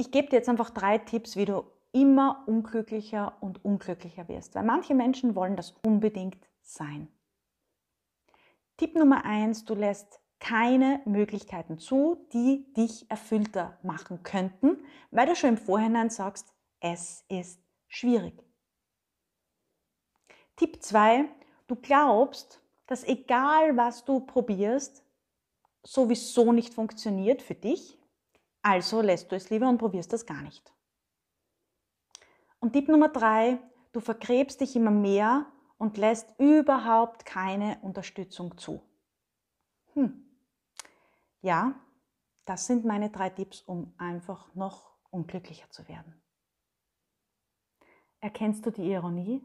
ich gebe dir jetzt einfach drei Tipps, wie du immer unglücklicher und unglücklicher wirst, weil manche Menschen wollen das unbedingt sein. Tipp Nummer eins: du lässt keine Möglichkeiten zu, die dich erfüllter machen könnten, weil du schon im Vorhinein sagst, es ist schwierig. Tipp zwei: du glaubst, dass egal was du probierst, sowieso nicht funktioniert für dich, also lässt du es lieber und probierst das gar nicht. Und Tipp Nummer drei, du vergräbst dich immer mehr und lässt überhaupt keine Unterstützung zu. Hm. Ja, das sind meine drei Tipps, um einfach noch unglücklicher zu werden. Erkennst du die Ironie?